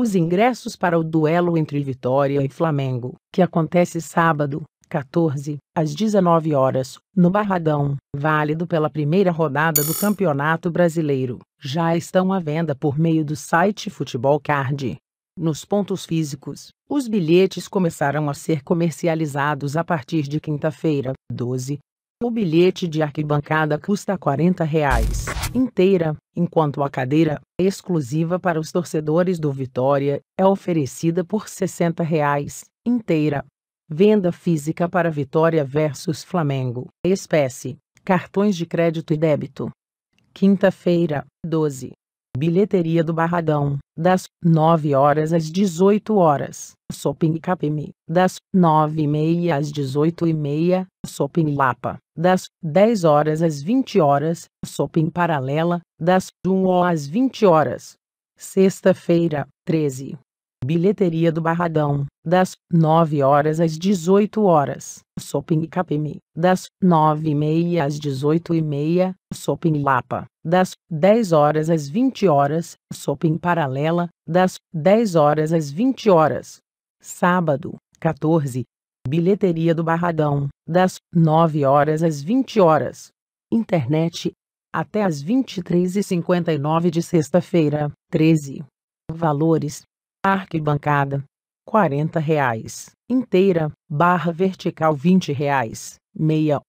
os ingressos para o duelo entre Vitória e Flamengo, que acontece sábado, 14, às 19 horas, no Barradão, válido pela primeira rodada do Campeonato Brasileiro, já estão à venda por meio do site Futebol Card. Nos pontos físicos, os bilhetes começarão a ser comercializados a partir de quinta-feira, 12, o bilhete de arquibancada custa R$ 40 reais, inteira, enquanto a cadeira, exclusiva para os torcedores do Vitória, é oferecida por R$ 60 reais, inteira. Venda física para Vitória versus Flamengo. Espécie: cartões de crédito e débito. Quinta-feira, 12. Bilheteria do Barradão, das 9 horas às 18 horas. Shopping Capemi, das 9 e meia às 18 e meia, Shopping Lapa, das 10 horas às 20 horas, Shopping Paralela, das 1 às 20 horas. Sexta-feira, 13. Bilheteria do Barradão, das 9 horas às 18 horas, Shopping Capemi, das 9 e meia às 18 e meia, Shopping Lapa, das 10 horas às 20 horas, Shopping Paralela, das 10 horas às 20 horas. Sábado, 14, Bilheteria do Barradão, das 9 horas às 20 horas. Internet, até às 23h59 de sexta-feira, 13. Valores: Arquibancada, R$ reais inteira, barra vertical R$ reais, meia.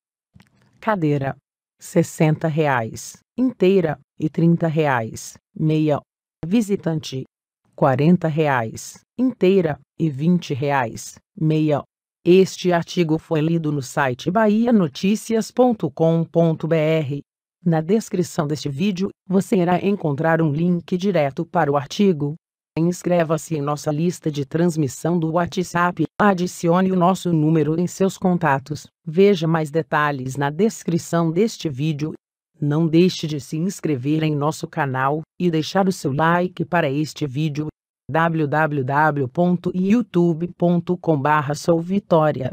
Cadeira, R$ reais inteira e R$ reais, meia. Visitante, R$ reais inteira e 20 reais, meia. Este artigo foi lido no site bahianoticias.com.br. Na descrição deste vídeo, você irá encontrar um link direto para o artigo. Inscreva-se em nossa lista de transmissão do WhatsApp, adicione o nosso número em seus contatos. Veja mais detalhes na descrição deste vídeo. Não deixe de se inscrever em nosso canal e deixar o seu like para este vídeo wwwyoutubecom vitória